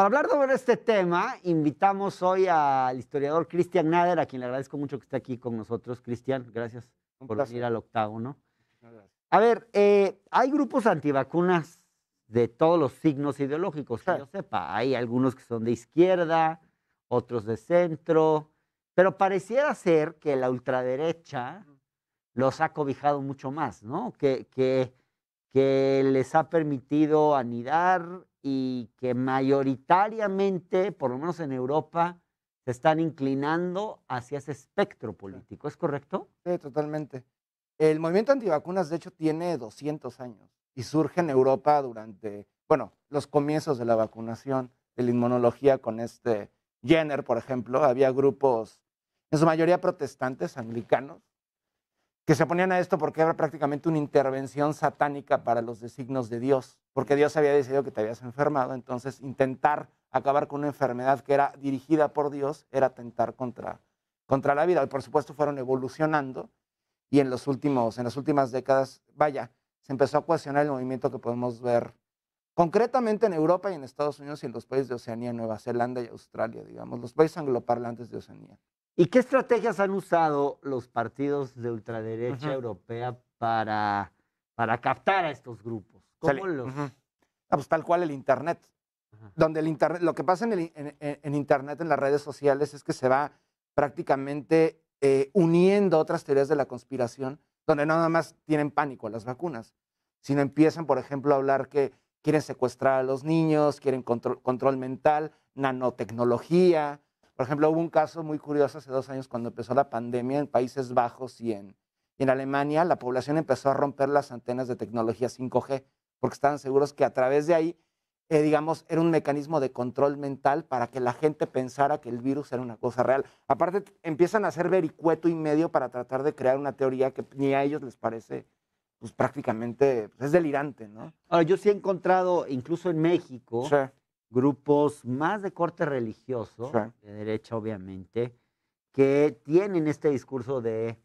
Para hablar sobre este tema, invitamos hoy al historiador Cristian Nader, a quien le agradezco mucho que esté aquí con nosotros. Cristian, gracias por venir al octavo, ¿no? A ver, eh, hay grupos antivacunas de todos los signos ideológicos, que yo sepa. Hay algunos que son de izquierda, otros de centro, pero pareciera ser que la ultraderecha los ha cobijado mucho más, ¿no? Que, que, que les ha permitido anidar y que mayoritariamente, por lo menos en Europa, se están inclinando hacia ese espectro político. ¿Es correcto? Sí, totalmente. El movimiento antivacunas, de hecho, tiene 200 años y surge en Europa durante, bueno, los comienzos de la vacunación, de la inmunología con este Jenner, por ejemplo. Había grupos, en su mayoría protestantes, anglicanos, que se oponían a esto porque era prácticamente una intervención satánica para los designos de Dios, porque Dios había decidido que te habías enfermado, entonces intentar acabar con una enfermedad que era dirigida por Dios era tentar contra, contra la vida. Y por supuesto fueron evolucionando y en, los últimos, en las últimas décadas, vaya, se empezó a cuestionar el movimiento que podemos ver concretamente en Europa y en Estados Unidos y en los países de Oceanía, Nueva Zelanda y Australia, digamos, los países angloparlantes de Oceanía. ¿Y qué estrategias han usado los partidos de ultraderecha europea para, para captar a estos grupos? ¿Cómo los... Ah, pues tal cual el Internet. Donde el internet, lo que pasa en, Internet, en las redes sociales, es que se va prácticamente eh, uniendo otras teorías de la conspiración, donde no nada más tienen pánico a las vacunas, sino empiezan, por ejemplo, a hablar que quieren secuestrar a los niños, quieren control, control mental, nanotecnología, por ejemplo, hubo un caso muy curioso hace dos años cuando empezó la pandemia en Países Bajos y en, en Alemania, la población empezó a romper las antenas de tecnología 5G porque estaban seguros que a través de ahí, eh, digamos, era un mecanismo de control mental para que la gente pensara que el virus era una cosa real. Aparte, empiezan a hacer vericueto y medio para tratar de crear una teoría que ni a ellos les parece pues prácticamente pues, es delirante, ¿no? yo sí he encontrado, incluso en México, grupos más de corte religioso, de derecha obviamente, que tienen este discurso de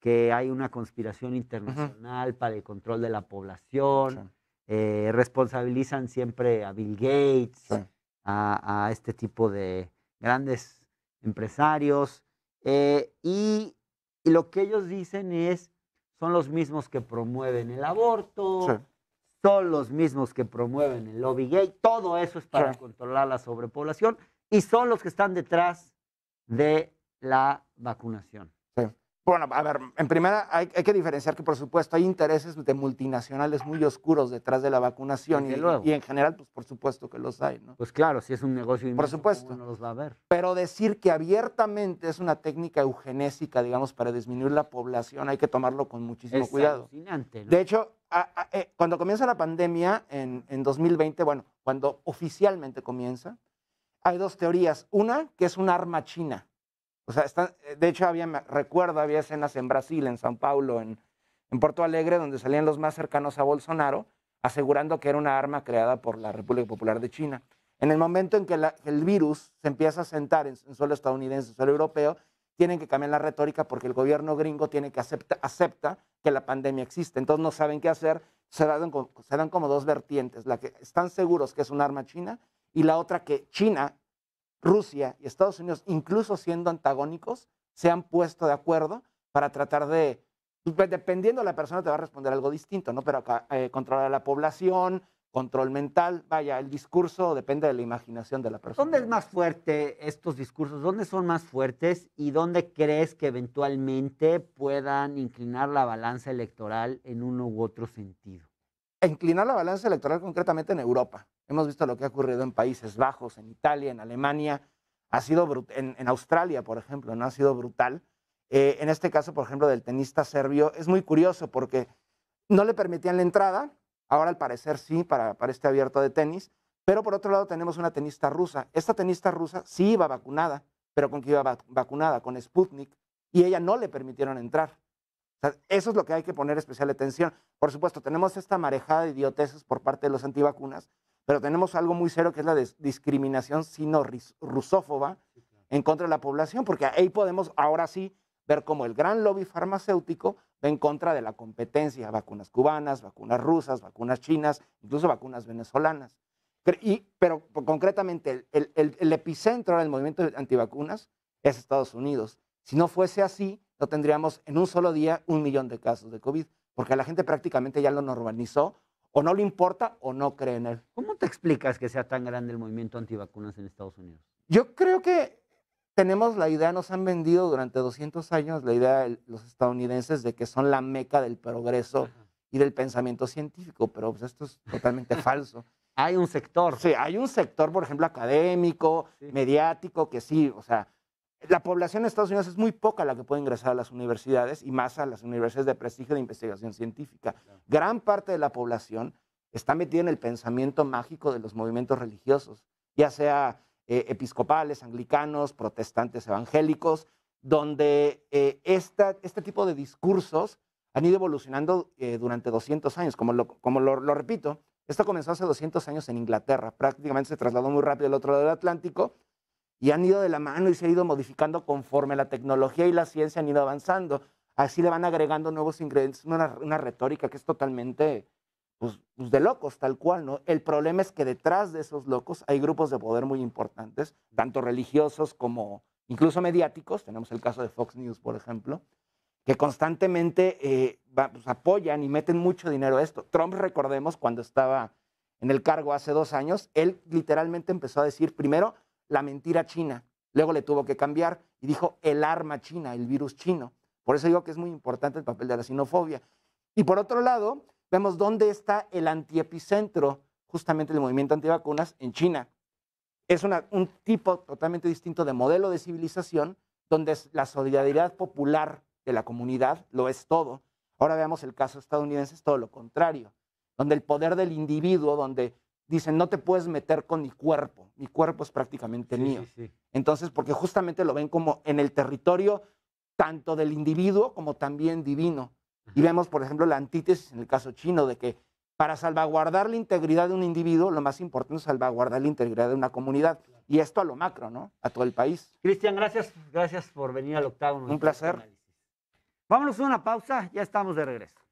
que hay una conspiración internacional para el control de la población, eh, responsabilizan siempre a Bill Gates, a, este tipo de grandes empresarios, eh, y, y, lo que ellos dicen es, son los mismos que promueven el aborto, son los mismos que promueven el lobby gay, todo eso es para controlar la sobrepoblación y son los que están detrás de la vacunación. Bueno, a ver, en primera hay, que diferenciar que, por supuesto, hay intereses de multinacionales muy oscuros detrás de la vacunación y, y, en general, pues por supuesto que los hay, ¿no? Pues claro, si es un negocio inmenso, por supuesto. no los va a ver. Pero decir que abiertamente es una técnica eugenésica, digamos, para disminuir la población, hay que tomarlo con muchísimo es cuidado. De hecho, eh, cuando comienza la pandemia en, en 2020, bueno, cuando oficialmente comienza, hay dos teorías. Una, que es un arma china eh, de hecho, había, recuerdo, había escenas en Brasil, en San Paulo, en, en Porto Alegre, donde salían los más cercanos a Bolsonaro, asegurando que era una arma creada por la República Popular de China. En el momento en que el virus se empieza a sentar en, en suelo estadounidense, en suelo europeo, tienen que cambiar la retórica porque el gobierno gringo tiene que acepta, acepta que la pandemia existe. Entonces no saben qué hacer, se dan, se dan como dos vertientes, la que están seguros que es un arma china y la otra que China Rusia y Estados Unidos, incluso siendo antagónicos, se han puesto de acuerdo para tratar de, pues, pues, dependiendo de la persona, te va a responder algo distinto, ¿no? Pero eh, controlar a la población, control mental, vaya, el discurso depende de la imaginación de la persona. ¿Dónde es más fuerte estos discursos? ¿Dónde son más fuertes y dónde crees que eventualmente puedan inclinar la balanza electoral en uno u otro sentido? inclinar la balanza electoral concretamente en Europa. Hemos visto lo que ha ocurrido en Países Bajos, en Italia, en Alemania, ha sido en, Australia, por ejemplo, no ha sido brutal. Eh, en este caso, por ejemplo, del tenista serbio, es muy curioso porque no le permitían la entrada, ahora al parecer sí, para, este abierto de tenis, pero por otro lado tenemos una tenista rusa. Esta tenista rusa sí iba vacunada, pero con qué iba vacunada, con Sputnik, y ella no le permitieron entrar eso es lo que hay que poner especial atención. Por supuesto, tenemos esta marejada de idioteces por parte de los antivacunas, pero tenemos algo muy serio que es la discriminación sino-rusófoba en contra de la población, porque ahí podemos ahora sí ver como el gran lobby farmacéutico va en contra de la competencia, vacunas cubanas, vacunas rusas, vacunas chinas, incluso vacunas venezolanas. Pero, concretamente, el, epicentro del movimiento de antivacunas es Estados Unidos. Si no fuese así, no tendríamos en un solo día un millón de casos de COVID, porque la gente prácticamente ya lo normalizó, o no le importa o no cree en él. ¿Cómo te explicas que sea tan grande el movimiento antivacunas en Estados Unidos? Yo creo que tenemos la idea, nos han vendido durante 200 años la idea de los estadounidenses de que son la meca del progreso y del pensamiento científico, pero pues, esto es totalmente falso. Hay un sector. Sí, hay un sector, por ejemplo, académico, mediático, que sí, o sea, la población de Estados Unidos es muy poca la que puede ingresar a las universidades y más a las universidades de prestigio de investigación científica. Gran parte de la población está metida en el pensamiento mágico de los movimientos religiosos, ya sea eh, episcopales, anglicanos, protestantes evangélicos, donde eh, este tipo de discursos han ido evolucionando eh, durante 200 años. Como, como lo repito, esto comenzó hace 200 años en Inglaterra, prácticamente se trasladó muy rápido al otro lado del Atlántico y han ido de la mano y se ha ido modificando conforme la tecnología y la ciencia han ido avanzando. Así le van agregando nuevos ingredientes, una, una retórica que es totalmente pues, pues, de locos, tal cual. ¿no? El problema es que detrás de esos locos hay grupos de poder muy importantes, tanto religiosos como incluso mediáticos. Tenemos el caso de Fox News, por ejemplo que constantemente eh, pues, apoyan y meten mucho dinero a esto. Trump, recordemos, cuando estaba en el cargo hace dos años, él literalmente empezó a decir, primero, la mentira china. Luego le tuvo que cambiar y dijo el arma china, el virus chino. Por eso digo que es muy importante el papel de la sinofobia. Y por otro lado, vemos dónde está el antiepicentro justamente el movimiento antivacunas en China. Es un tipo totalmente distinto de modelo de civilización donde la solidaridad popular de la comunidad lo es todo. Ahora veamos el caso estadounidense, todo lo contrario, donde el poder del individuo, donde dicen, no te puedes meter con mi cuerpo, mi cuerpo es prácticamente mío. Entonces, porque justamente lo ven como en el territorio tanto del individuo como también divino. Y vemos, por ejemplo, la antítesis en el caso chino de que para salvaguardar la integridad de un individuo, lo más importante es salvaguardar la integridad de una comunidad. Y esto a lo macro, ¿no? A todo el país. Cristian, gracias, gracias por venir al octavo. Un placer. Vámonos a una pausa, ya estamos de regreso.